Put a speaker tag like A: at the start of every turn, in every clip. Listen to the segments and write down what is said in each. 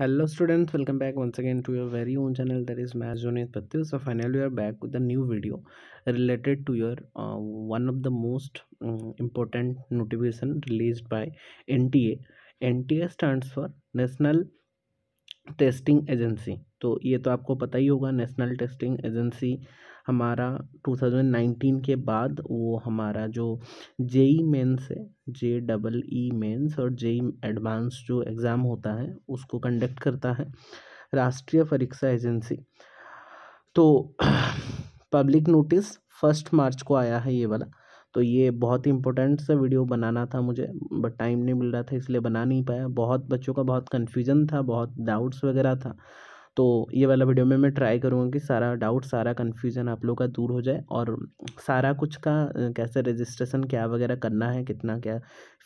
A: hello students welcome back once again to your very own channel that is math जोनियत पत्ते so final you are back with the new video related to your one of the most important notification release by N T NTA NTA stands for national testing agency तो ये तो आपको पता ही होगा national testing agency हमारा two thousand के बाद वो हमारा जो जेई मेंस e है जे डबल ई मेंस और जेई एडवांस e e जो एग्ज़ाम होता है उसको कंडक्ट करता है राष्ट्रीय परीक्षा एजेंसी तो पब्लिक नोटिस फर्स्ट मार्च को आया है ये वाला तो ये बहुत ही इंपॉर्टेंट सा वीडियो बनाना था मुझे बट टाइम नहीं मिल रहा था इसलिए बना नहीं पाया बहुत बच्चों का बहुत कन्फ्यूज़न था बहुत डाउट्स वगैरह था तो ये वाला वीडियो में मैं ट्राई करूँगा कि सारा डाउट सारा कन्फ्यूज़न आप लोग का दूर हो जाए और सारा कुछ का कैसे रजिस्ट्रेशन क्या वगैरह करना है कितना क्या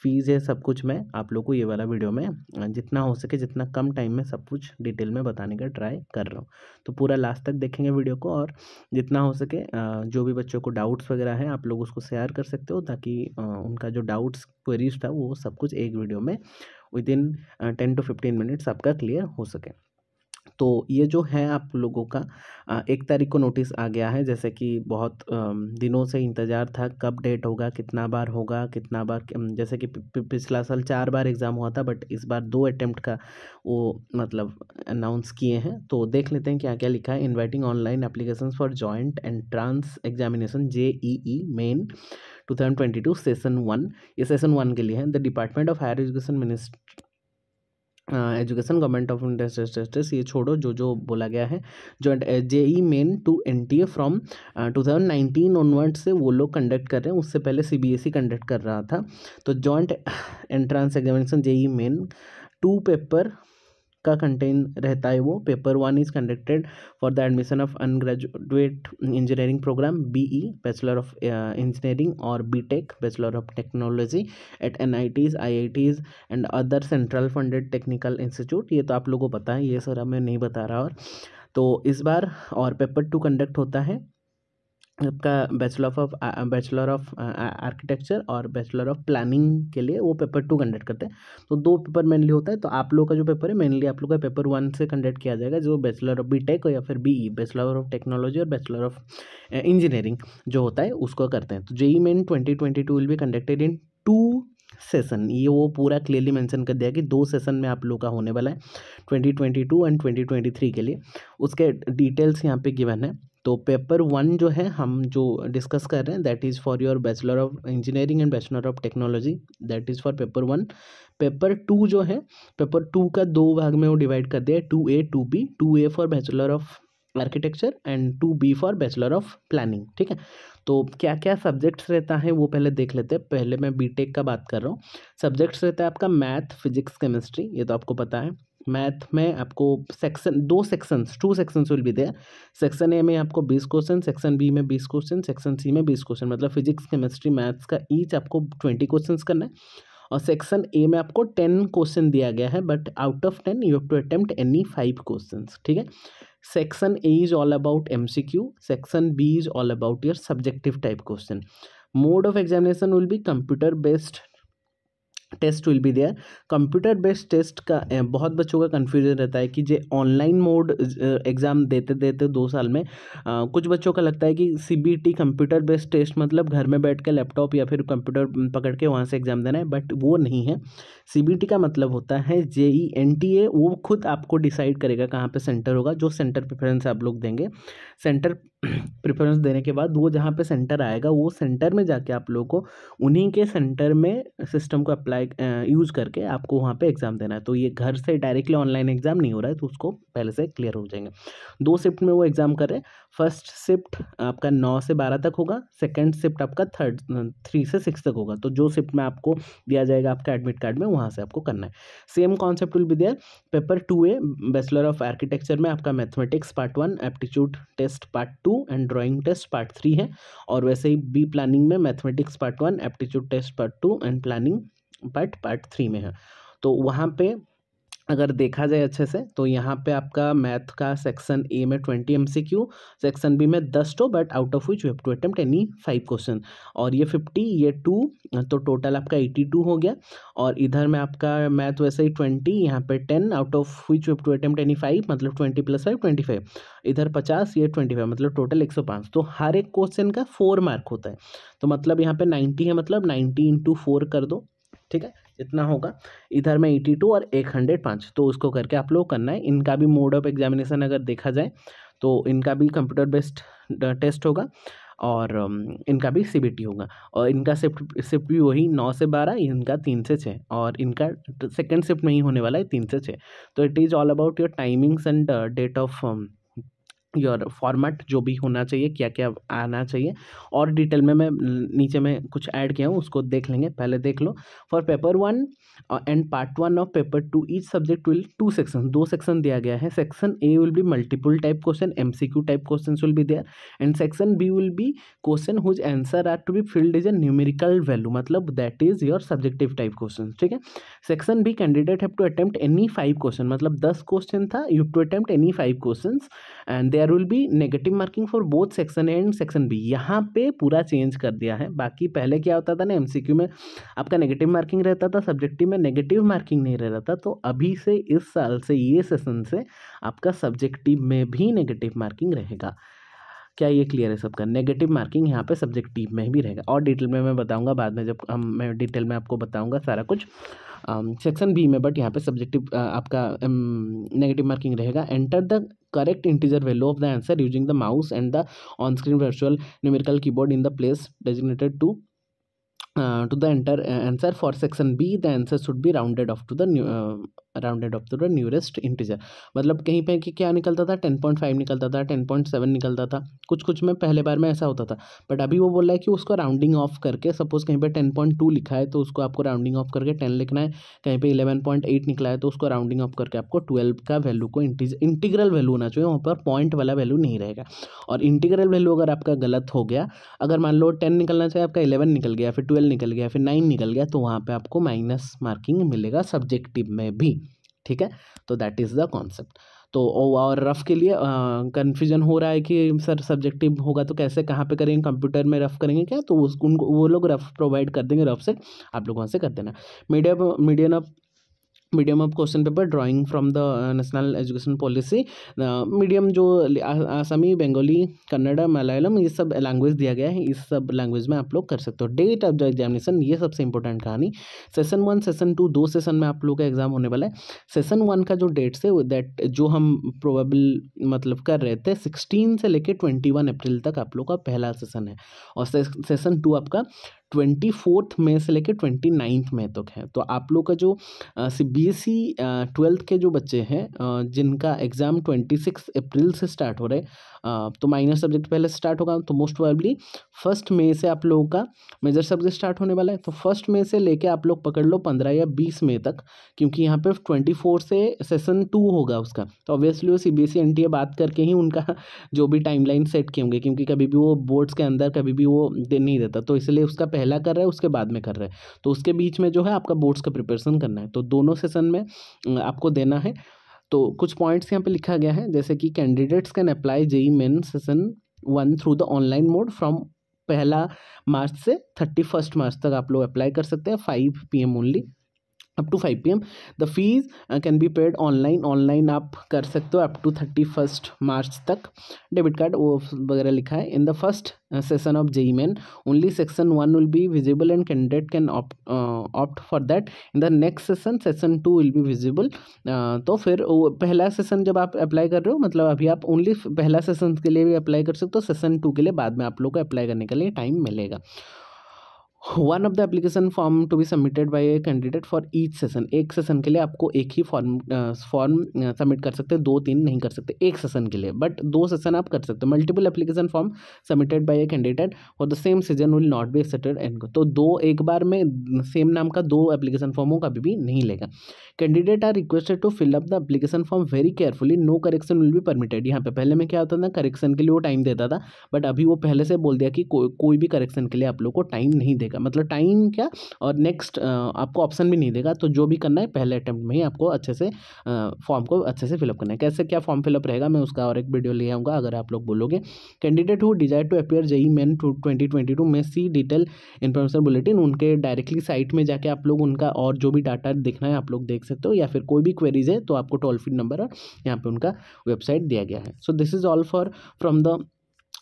A: फ़ीस है सब कुछ मैं आप लोग को ये वाला वीडियो में जितना हो सके जितना कम टाइम में सब कुछ डिटेल में बताने का ट्राई कर रहा हूँ तो पूरा लास्ट तक देखेंगे वीडियो को और जितना हो सके जो भी बच्चों को डाउट्स वगैरह हैं आप लोग उसको शेयर कर सकते हो ताकि उनका जो डाउट्स क्वेरीज था वो सब कुछ एक वीडियो में within ten to fifteen minutes आपका क्लियर हो सके तो ये जो है आप लोगों का एक तारीख को नोटिस आ गया है जैसे कि बहुत दिनों से इंतज़ार था कब डेट होगा कितना बार होगा कितना बार जैसे कि पिछला साल चार बार एग्ज़ाम हुआ था बट इस बार दो अटैम्प्ट का वो मतलब अनाउंस किए हैं तो देख लेते हैं क्या क्या लिखा है inviting online application for joint entrance examination J E E main 2022 session one ये सेशन वन के लिए है the department of higher education ministry education government of India ये छोड़ो जो जो बोला गया है जो E main to N T A from two thousand nineteen onward से वो लोग कंडक्ट कर रहे हैं उससे पहले C B S E conduct कर रहा था तो joint entrance examination JEE main two paper का कंटेन रहता है वो paper one is conducted for the admission of undergraduate engineering program B E bachelor of engineering और B tech bachelor of technology at N I Ts I I Ts and other central funded technical institute ये तो आप लोगों को पता है ये sir मैं नहीं बता रहा और तो इस बार और पेपर टू कंडक्ट होता है आपका bachelor of bachelor of architecture और बैचलर ऑफ प्लानिंग के लिए वो पेपर टू कंडक्ट करते हैं तो दो पेपर मेनली होता है तो आप लोग का जो पेपर है मेनली आप लोग का पेपर वन से कंडक्ट किया जाएगा जो बैचलर ऑफ बी टेक या फिर B E bachelor of technology और बैचलर ऑफ इंजीनियरिंग जो होता है उसको करते हैं तो JEE main twenty twenty two will भी कंडक्टेड इन टू सेशन ये वो पूरा क्लियरली मेंशन कर दिया कि दो सेशन में आप लोग का होने वाला है twenty twenty two and twenty twenty three के लिए उसके डिटेल्स यहाँ पे गिवन है तो पेपर वन जो है हम जो डिस्कस कर रहे हैं that is for your bachelor of engineering and bachelor of technology that is for paper one paper two जो है पेपर टू का दो भाग में वो डिवाइड कर दिया है two A two B two A for bachelor of architecture and two B for bachelor of planning ठीक है तो क्या क्या सब्जेक्ट्स रहता है वो पहले देख लेते हैं पहले मैं बीटेक का बात कर रहा हूँ सब्जेक्ट्स रहता है आपका मैथ फिजिक्स केमिस्ट्री ये तो आपको पता है मैथ में आपको सेक्शन दो sections two sections will be there section A में आपको बीस क्वेश्चन सेक्शन बी में बीस क्वेश्चन सेक्शन सी में बीस क्वेश्चन मतलब फिजिक्स केमिस्ट्री मैथ्स का ईच आपको ट्वेंटी क्वेश्चन करना है और सेक्शन ए में आपको टेन क्वेश्चन दिया गया है but out of ten you have to attempt any five question ठीक है section A is all about M C Q section B is all about your subjective type question mode of examination will be computer based test will be there computer based test का बहुत बच्चों का confusion रहता है कि जे online mode exam देते देते दो साल में आ, कुछ बच्चों का लगता है कि C B T computer based test मतलब घर में बैठ कर लैपटॉप या फिर कंप्यूटर पकड़ के वहाँ से एग्ज़ाम देना है बट वो नहीं है सी बी टी का मतलब होता है जे ई एन टी ए वो खुद आपको डिसाइड करेगा कहाँ पर सेंटर होगा जो सेंटर प्रेफरेंस आप लोग देंगे सेंटर प्रेफरेंस देने के बाद वो जहाँ पे सेंटर आएगा वो सेंटर में जाके आप लोगों को उन्हीं के सेंटर में सिस्टम को अप्लाई का यूज़ करके आपको वहाँ पे एग्ज़ाम देना है तो ये घर से डायरेक्टली ऑनलाइन एग्ज़ाम नहीं हो रहा है तो उसको पहले से क्लियर हो जाएंगे दो शिफ्ट में वो एग्ज़ाम करें फर्स्ट शिफ्ट आपका नौ से बारह तक होगा सेकेंड शिफ्ट आपका थर्ड थ्री से सिक्स तक होगा तो जो शिफ्ट में आपको दिया जाएगा आपका एडमिट कार्ड में वहाँ से आपको करना है same concept will be there paper two A bachelor of architecture में आपका mathematics part one aptitude test part two and drawing test part three है और वैसे ही बी प्लानिंग में mathematics part one aptitude test part two and planning part part three में है तो वहाँ पे अगर देखा जाए अच्छे से तो यहाँ पे आपका मैथ का सेक्शन ए में twenty M C Q section B में दस to but out of which वेप to attempt any five question और ये फिफ्टी ये टू तो टोटल आपका एटी टू हो गया और इधर में आपका मैथ वैसे ही ट्वेंटी यहाँ पे ten out of which you to attempt any five मतलब twenty plus five twenty five इधर पचास ये ट्वेंटी फाइव मतलब टोटल एक सौ पाँच तो हर एक क्वेश्चन का फोर मार्क होता है तो मतलब यहाँ पे नाइन्टी है मतलब नाइन्टी इंटू फोर कर दो ठीक है इतना होगा इधर में एटी टू और एक हंड्रेड पाँच तो उसको करके आप लोग करना है इनका भी मोड ऑफ एग्जामिनेशन अगर देखा जाए तो इनका भी कंप्यूटर बेस्ड टेस्ट होगा और इनका भी सी होगा और इनका शिफ्ट शिफ्ट भी वही नौ से बारह इनका तीन से छः और इनका सेकेंड शिफ्ट नहीं होने वाला है तीन से छः तो it is all about your timings and date of your format जो भी होना चाहिए क्या क्या आना चाहिए और डिटेल में मैं नीचे में कुछ ऐड किया हूँ उसको देख लेंगे पहले देख लो for paper one and part one of paper two each subject will two section दो सेक्शन दिया गया है section A will be multiple type question M C Q type question will be there and section B will be question whose answer are to be filled is a numerical value मतलब that is your subjective type question ठीक है section B candidate have to attempt any five question मतलब दस question था you to attempt any five question and there will be negative marking for both section A and section B यहाँ पे पूरा change कर दिया है बाकी पहले क्या होता था ना एमसीक्यू में आपका नेगेटिव मार्किंग रहता था सब्जेक्टिव में नेगेटिव मार्किंग नहीं रहता था तो अभी से इस साल से ये सेशन से आपका सब्जेक्टिव में भी नेगेटिव मार्किंग रहेगा क्या ये क्लियर है सबका नेगेटिव मार्किंग यहाँ पे सब्जेक्टिव में भी रहेगा और डिटेल में मैं बताऊंगा बाद में जब हम मैं डिटेल में आपको बताऊंगा सारा कुछ सेक्शन बी में बट यहाँ पे सब्जेक्टिव आपका नेगेटिव मार्किंग रहेगा enter the correct integer value of the answer using the mouse and the on-screen virtual numerical keyboard in the place designated to Uh, to the enter uh, answer for section b the answer should be rounded off to the new rounded off to the nearest integer मतलब कहीं पे कि क्या निकलता था ten point five निकलता था ten point seven निकलता था कुछ कुछ में पहले बार में ऐसा होता था बट अभी वो बोल रहा है कि उसको राउंडिंग ऑफ करके सपोज कहीं पे टेन पॉइंट टू लिखा है तो उसको आपको राउंडिंग ऑफ करके टेन लिखना है कहीं पे इलेवन पॉइंट एट निकला है तो उसको राउंडिंग ऑफ करके आपको ट्वेल्व का वैल्यू को इंटीग्रल वैल्यू होना चाहिए वहाँ पर पॉइंट वाला वैल्यू नहीं रहेगा और इंटीग्रल वैल्यू अगर आपका गलत हो गया अगर मान लो टेन निकलना चाहिए आपका इलेवन निकल गया फिर ट्वेल्व निकल गया फिर नाइन निकल गया तो वहाँ पे आपको माइनस मार्किंग मिलेगा सब्जेक्टिव में भी ठीक है तो दैट इज़ द कॉन्सेप्ट तो और रफ़ के लिए कन्फ्यूजन हो रहा है कि सर सब्जेक्टिव होगा तो कैसे कहाँ पे करेंगे कंप्यूटर में रफ़ करेंगे क्या तो उस उनको वो लोग रफ़ प्रोवाइड कर देंगे रफ़ से आप लोग वहाँ से कर देना medium medium of medium of question paper drawing from the national education policy medium जो आसामी बंगाली कन्नड़ा मलयालम ये सब लैंग्वेज दिया गया है इस सब लैंग्वेज में आप लोग कर सकते हो डेट ऑफ द एग्जामिनेशन ये सबसे इंपॉर्टेंट कहानी सेशन वन सेशन टू दो सेशन में आप लोग का एग्जाम होने वाला है सेशन वन का जो डेट्स है दैट जो हम प्रोबेबल मतलब कर रहे थे सिक्सटीन से लेकर ट्वेंटी वन अप्रैल तक आप लोग का पहला सेशन है और सेशन टू आपका ट्वेंटी फोर्थ मे से लेकर ट्वेंटी नाइन्थ मे तक है तो आप लोग का जो C B S E twelfth के जो बच्चे हैं जिनका एग्ज़ाम ट्वेंटी सिक्स अप्रैल से स्टार्ट हो रहे तो माइनर सब्जेक्ट पहले स्टार्ट होगा तो मोस्ट प्रॉबली फर्स्ट मे से आप लोगों का मेजर सब्जेक्ट स्टार्ट होने वाला है तो फर्स्ट मे से लेके आप लोग पकड़ लो पंद्रह या बीस मे तक क्योंकि यहाँ पे ट्वेंटी फोर से सेशन टू होगा उसका तो ऑब्वियसली वो C B S E N T A बात करके ही उनका जो भी टाइमलाइन सेट किए होंगे क्योंकि कभी भी वो बोर्ड्स के अंदर कभी भी वो दे नहीं देता तो इसलिए उसका पहला कर रहा है उसके बाद में कर रहा है तो उसके बीच में जो है आपका बोर्ड्स का प्रिपरेशन करना है तो दोनों सेशन में आपको देना है तो कुछ पॉइंट्स यहाँ पे लिखा गया है जैसे कि candidates can apply JEE main session one through the online mode from पहला मार्च से थर्टी फर्स्ट मार्च तक आप लोग अप्लाई कर सकते हैं five P M only up to five P M the fees can be paid online online आप कर सकते हो up to thirty first March तक डेबिट कार्ड वो वगैरह लिखा है in the first session of JEE main only section one will be visible and candidate can opt for that in the next session session two will be visible तो फिर वो पहला session जब आप अप्लाई कर रहे हो मतलब अभी आप ओनली पहला सेशन के लिए भी अप्लाई कर सकते हो सेशन टू के लिए बाद में आप लोग को अप्लाई करने के लिए टाइम मिलेगा one of the application form to be submitted by a candidate for each session एक सेशन के लिए आपको एक ही फॉर्म फॉर्म सबमिट कर सकते हैं दो तीन नहीं कर सकते एक सेशन के लिए बट दो सेशन आप कर सकते हो multiple application form submitted by a candidate और the same session will not be accepted and तो दो एक बार में सेम नाम का दो एप्लीकेशन फॉर्म का अभी भी नहीं लेगा candidate are requested to fill up the application form very carefully no correction will be permitted यहाँ पे पहले में क्या होता था करेक्शन के लिए वो टाइम देता था बट अभी वो पहले से बोल दिया कि को, कोई भी करेक्शन के लिए आप लोग को टाइम नहीं देगा देगा मतलब टाइम क्या और नेक्स्ट आपको ऑप्शन भी नहीं देगा तो जो भी करना है पहले अटैम्प्ट में ही आपको अच्छे से फॉर्म को अच्छे से फिलअप करना है कैसे क्या फॉर्म फिलअप रहेगा मैं उसका और एक वीडियो ले आऊँगा अगर आप लोग बोलोगे candidate who desire to appear JEE main to twenty twenty two में सी डिटेल इन्फॉर्मेशन बुलेटिन उनके डायरेक्टली साइट में जाके आप लोग उनका और जो भी डाटा देखना है आप लोग देख सकते हो या फिर कोई भी क्वेरीज है तो आपको टोल फ्री नंबर और यहाँ पर उनका वेबसाइट दिया गया है so this is all for from the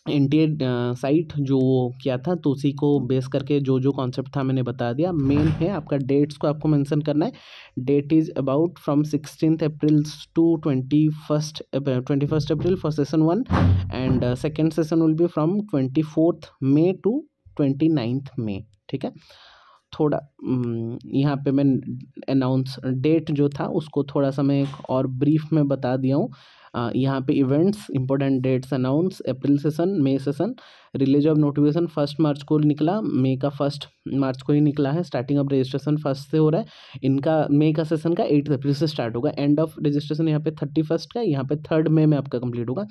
A: interior site जो किया था तो उसी को बेस करके जो जो कॉन्सेप्ट था मैंने बता दिया मेन है आपका डेट्स को आपको मेंशन करना है date is about from sixteen April to twenty first twenty first April for session one and second session will be from twenty fourth May to twenty ninth May ठीक है थोड़ा यहाँ पे मैं अनाउंस डेट जो था उसको थोड़ा सा मैं और ब्रीफ में बता दिया हूँ यहाँ पे events important dates announce April session मई session release of notification first March को निकला मे का फर्स्ट मार्च को ही निकला है स्टार्टिंग ऑफ रजिस्ट्रेशन फर्स्ट से हो रहा है इनका मे का सेशन का एट अप्रैल से स्टार्ट होगा एंड ऑफ रजिस्ट्रेशन यहाँ पे थर्टी फर्स्ट का यहाँ पे थर्ड मे में आपका कंप्लीट होगा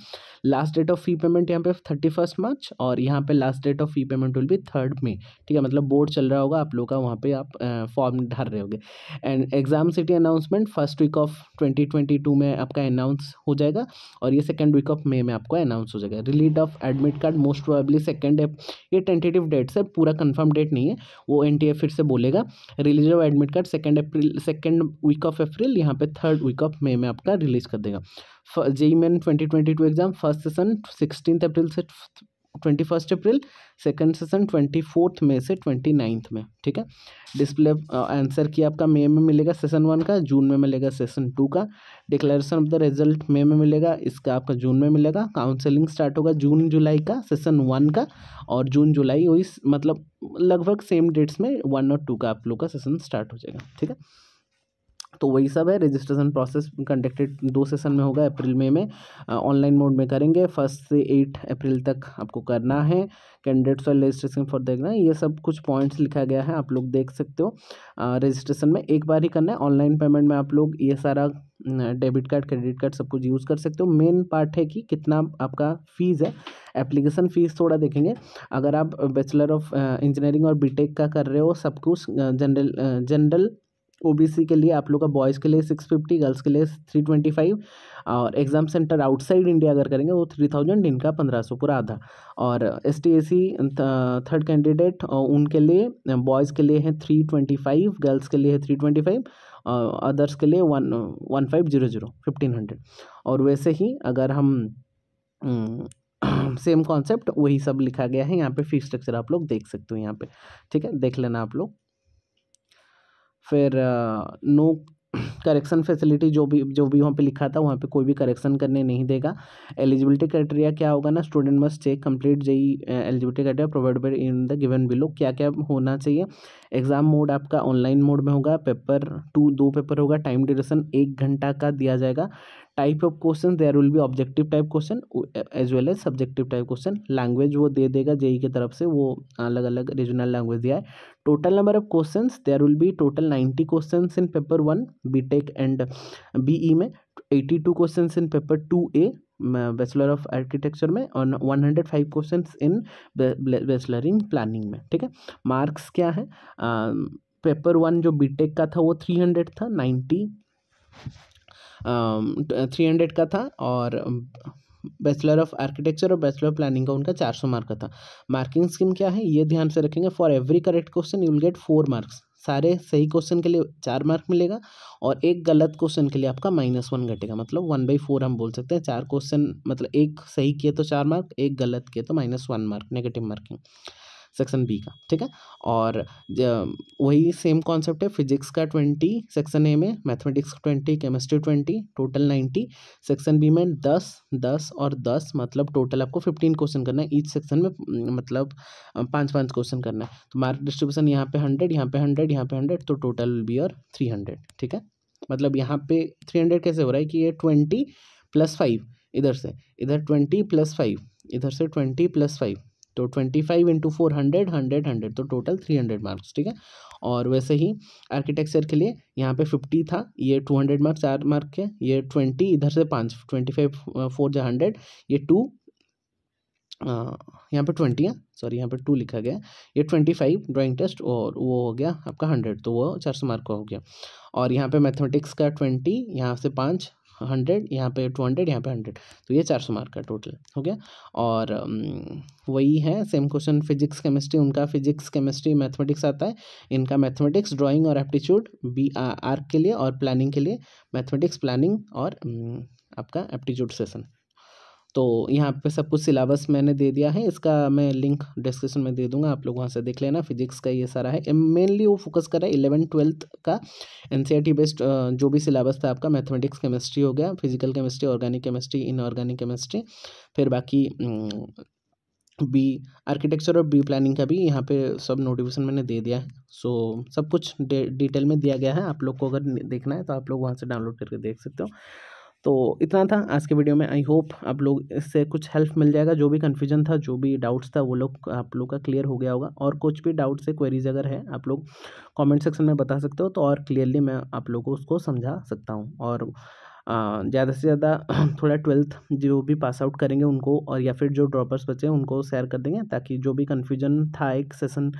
A: last date of fee payment यहाँ पे थर्टी फर्स्ट मार्च और यहाँ पे last date of fee payment will be third May ठीक है मतलब बोर्ड चल रहा होगा आप लोग का वहाँ पे आप फॉर्म ढाल रहे होगे and exam city announcement first week of twenty twenty two में आपका अनाउंस हो जाएगा और ये सेकेंड वीक ऑफ मे में आपको अनाउंस हो जाएगा release of admit card most probably twenty second है ये टेंटेटिव डेट से पूरा कन्फर्म डेट नहीं है वो एन फिर से बोलेगा release of admit card second April second week of April यहाँ पे थर्ड वीक ऑफ मे में आपका रिलीज कर देगा JEE main twenty twenty two exam first session sixteen April से twenty first April second session twenty fourth में से twenty ninth में ठीक है डिस्प्ले आंसर की आपका मई में मिलेगा सेशन वन का जून में मिलेगा सेशन टू का डिक्लेरेशन ऑफ द रिजल्ट मई में मिलेगा इसका आपका जून में मिलेगा काउंसलिंग स्टार्ट होगा जून जुलाई का सेशन वन का और जून जुलाई वही मतलब लगभग सेम डेट्स में वन और टू का आप लोग का सेशन स्टार्ट हो जाएगा ठीक है तो वही सब है रजिस्ट्रेशन प्रोसेस कंडक्टेड दो सेशन में होगा अप्रैल मई में ऑनलाइन मोड में करेंगे फर्स्ट से एट अप्रैल तक आपको करना है कैंडिडेट्स और रजिस्ट्रेशन फॉर देखना है ये सब कुछ पॉइंट्स लिखा गया है आप लोग देख सकते हो रजिस्ट्रेशन में एक बार ही करना है ऑनलाइन पेमेंट में आप लोग ये सारा डेबिट कार्ड क्रेडिट कार्ड सब कुछ यूज़ कर सकते हो मेन पार्ट है कि कितना आपका फ़ीस है एप्लीकेशन फ़ीस थोड़ा देखेंगे अगर आप बैचलर ऑफ इंजीनियरिंग और बीटेक का कर रहे हो सब कुछ जनरल जनरल ओबीसी के लिए आप लोग का बॉयज़ के लिए सिक्स फिफ्टी गर्ल्स के लिए थ्री ट्वेंटी फाइव और एग्ज़ाम सेंटर आउटसाइड इंडिया अगर करेंगे वो थ्री थाउजेंड इनका पंद्रह सौ पूरा आधा और S T A C third candidate उनके लिए बॉयज़ के लिए है थ्री ट्वेंटी फाइव गर्ल्स के लिए है थ्री ट्वेंटी फाइव अदर्स के लिए one one five zero zero fifteen hundred और वैसे ही अगर हम सेम कॉन्सेप्ट वही सब लिखा गया है यहाँ पे फीस स्ट्रक्चर आप लोग देख सकते हो यहाँ पे ठीक है देख लेना आप लोग फिर नो करेक्शन फैसिलिटी जो भी जो भी वहाँ पे लिखा था वहाँ पे कोई भी करेक्शन करने नहीं देगा एलिजिबिलिटी क्राइटेरिया क्या होगा ना student must check complete JEE eligibility criteria provide in the given below क्या क्या होना चाहिए एग्जाम मोड आपका ऑनलाइन मोड में होगा पेपर टू दो पेपर होगा टाइम ड्यूरेशन एक घंटा का दिया जाएगा type of question there will be objective type question as well as subjective type question language वो दे देगा जेई e की तरफ से वो अलग अलग रीजनल लैंग्वेज दिया है total number of question there will be total ninety question in paper one B tech and E में eighty two question in paper two A bachelor of architecture में और one hundred five question in bachelor in planning में ठीक है marks क्या है paper one जो BTech का था वो थ्री हंड्रेड था नाइन्टी थ्री हंड्रेड का था और बैचलर ऑफ आर्किटेक्चर और बैचलर ऑफ प्लानिंग का उनका चार सौ मार्क का था मार्किंग स्कीम क्या है ये ध्यान से रखेंगे for every correct question you will get four marks सारे सही क्वेश्चन के लिए चार मार्क मिलेगा और एक गलत क्वेश्चन के लिए आपका माइनस वन घटेगा मतलब वन बाई फोर हम बोल सकते हैं चार क्वेश्चन मतलब एक सही किए तो चार मार्क एक गलत किए तो minus one mark negative marking section B का ठीक है और वही सेम कॉन्सेप्ट है फिजिक्स का ट्वेंटी सेक्शन ए में mathematics twenty chemistry twenty total ninety section B में दस दस और दस मतलब टोटल आपको फिफ्टीन क्वेश्चन करना है ईच सेक्शन में हम्म, मतलब पाँच पाँच क्वेश्चन करना है तो मार्क डिस्ट्रीब्यूशन यहाँ पे हंड्रेड यहाँ पे हंड्रेड यहाँ पे हंड्रेड तो टोटल विल बी और थ्री हंड्रेड ठीक है मतलब यहाँ पे थ्री हंड्रेड कैसे हो रहा है कि ये ट्वेंटी प्लस फाइव इधर से इधर ट्वेंटी प्लस फाइव इधर से ट्वेंटी प्लस फाइव तो twenty five into four hundred hundred hundred तो टोटल थ्री हंड्रेड मार्क्स ठीक है और वैसे ही आर्किटेक्चर के लिए यहाँ पे फिफ्टी था ये टू हंड्रेड मार्क्स चार मार्क है ये ट्वेंटी इधर से पाँच ट्वेंटी फाइव फोर जो हंड्रेड ये टू uh, यहाँ पे ट्वेंटी है सॉरी यहाँ पे टू लिखा गया ये ट्वेंटी फाइव ड्राॅइंग टेस्ट और वो हो गया आपका हंड्रेड तो वो चार सौ मार्क का हो गया और यहाँ पे मैथमेटिक्स का ट्वेंटी यहाँ से पाँच हंड्रेड यहाँ पे टू हंड्रेड यहाँ पे हंड्रेड तो ये चार सौ मार्क का टोटल हो गया और वही है सेम क्वेश्चन फिजिक्स केमिस्ट्री उनका फिजिक्स केमिस्ट्री मैथमेटिक्स आता है इनका मैथमेटिक्स ड्राइंग और एप्टीट्यूड बी आर्क के लिए और प्लानिंग के लिए मैथमेटिक्स प्लानिंग और आपका एप्टीट्यूड सेशन तो यहाँ पे सब कुछ सिलेबस मैंने दे दिया है इसका मैं लिंक डिस्क्रिप्शन में दे दूंगा आप लोग वहाँ से देख लेना फिजिक्स का ये सारा है मेनली वो फोकस कर रहा है इलेवन ट्वेल्थ का एन बेस्ड जो भी सिलेबस था आपका मैथमेटिक्स केमिस्ट्री हो गया physical chemistry organic chemistry inorganic chemistry फिर बाकी बी आर्किटेक्चर और बी प्लानिंग का भी यहाँ पे सब नोटिफिकेशन मैंने दे दिया है सो सब कुछ डिटेल में दिया गया है आप लोग को अगर देखना है तो आप लोग वहाँ से डाउनलोड करके देख सकते हो तो इतना था आज के वीडियो में आई होप आप लोग इससे कुछ हेल्प मिल जाएगा जो भी कन्फ्यूजन था जो भी डाउट्स था वो लोग आप लोग का क्लियर हो गया होगा और कुछ भी डाउट्स से क्वेरीज अगर है आप लोग कमेंट सेक्शन में बता सकते हो तो और क्लियरली मैं आप लोगों को उसको समझा सकता हूँ और ज़्यादा से ज़्यादा थोड़ा ट्वेल्थ जो भी पास आउट करेंगे उनको और या फिर जो ड्रॉपर्स बचे हैं उनको शेयर कर देंगे ताकि जो भी कन्फ्यूजन था एक सेसन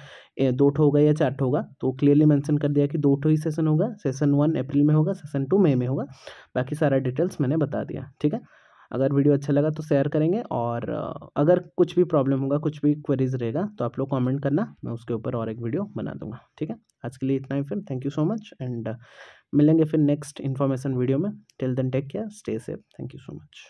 A: दो ठो होगा या चार ठो होगा तो क्लियरली मैंसन कर दिया कि दो ठो ही सेसन होगा सेसन वन अप्रैल में होगा सेसन टू मई में होगा बाकी सारा डिटेल्स मैंने बता दिया ठीक है अगर वीडियो अच्छा लगा तो शेयर करेंगे और अगर कुछ भी प्रॉब्लम होगा कुछ भी क्वेरीज रहेगा तो आप लोग कमेंट करना मैं उसके ऊपर और एक वीडियो बना दूंगा ठीक है आज के लिए इतना ही फिर thank you so much and मिलेंगे फिर नेक्स्ट इन्फॉर्मेशन वीडियो में till then take care stay safe thank you so much